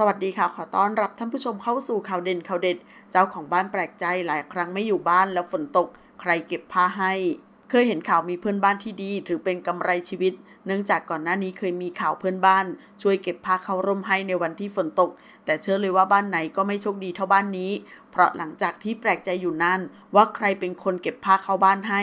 สวัสดีค่ะ ขอต้อนรับท่านผู้ชมเข้าสู่ข่าวเด่นข่าวเด็ด เจ้าของบ้านแปลกใจหลายครั้งไม่อยู่บ้านแล้วฝนตก ใครเก็บผ้าให้เคยเห็นข่าวมีเพื่อนบ้านที่ดีถือเป็นกำไรชีวิตเนื่องจากก่อนหน้านี้เคยมีข่าวเพื่อนบ้านช่วยเก็บผ้าเข้าร่มให้ในวันที่ฝนตกแต่เชื่อเลยว่าบ้านไหนก็ไม่โชคดีเท่าบ้านนี้เพราะหลังจากที่แปลกใจอยู่นั่นว่าใครเป็นคนเก็บผ้าเข้าบ้านให้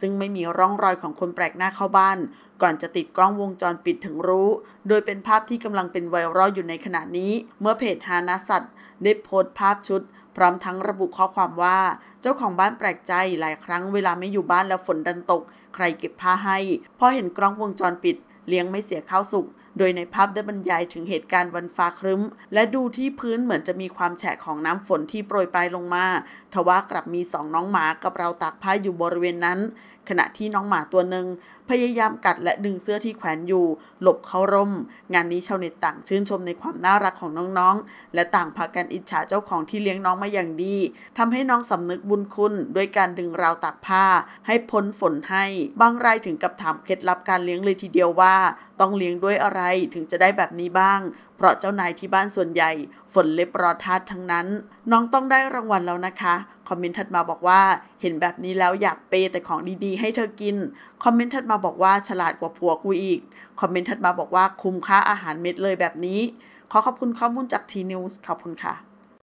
ซึ่งไม่มีร่องรอยของคนแปลกหน้าเข้าบ้านก่อนจะติดกล้องวงจรปิดถึงรู้โดยเป็นภาพที่กำลังเป็นไวรัลอยู่ในขณะนี้เมื่อเพจฮานาสัตว์ได้โพสต์ภาพชุด พร้อมทั้งระบุข้อความว่า เจ้าของบ้านแปลกใจหลายครั้งเวลาไม่อยู่บ้านแล้วฝนดันตก ใครเก็บผ้าให้พอเห็นกล้องวงจรปิด เลี้ยงไม่เสียข้าวสุกโดยในภาพได้บรรยายถึงเหตุการณ์วันฟ้าครึ้ม และดูที่พื้นเหมือนจะมีความแฉะของน้ำฝนที่โปรยปลายลงมาทว่ากลับมีสองน้องหมากับเราตากผ้าอยู่บริเวณนั้น ขณะที่น้องหมาตัวหนึ่งพยายามกัดและดึงเสื้อที่แขวนอยู่ หลบเข้าร่ม งานนี้ชาวเน็ตต่างชื่นชมในความน่ารักของน้องๆ และต่างพากันอิจฉาเจ้าของที่เลี้ยงน้องมาอย่างดี ทำให้น้องสำนึกบุญคุณ ด้วยการดึงราวตากผ้าให้พ้นฝนให้บางรายถึงกับถามเคล็ดลับการเลี้ยงเลยทีเดียวว่า ต้องเลี้ยงด้วยอะไรไรถึงจะได้แบบนี้บ้าง เพราะเจ้านายที่บ้านส่วนใหญ่ ฝนเล็บรอทาดทั้งนั้น น้องต้องได้รางวัลแล้วนะคะคอมเมนต์ถัดมาบอกว่าเห็นแบบนี้แล้วอยากเปแต่ของดีๆ ให้เธอกินคอมเมนต์ถัดมาบอกว่าฉลาดกว่าผัวกูอีกคอมเมนต์ถัดมาบอกว่าคุ้มค่าอาหารเม็ดเลยแบบนี้ขอขอบคุณข้อมูลจากทีนิวส์ขอบคุณค่ะ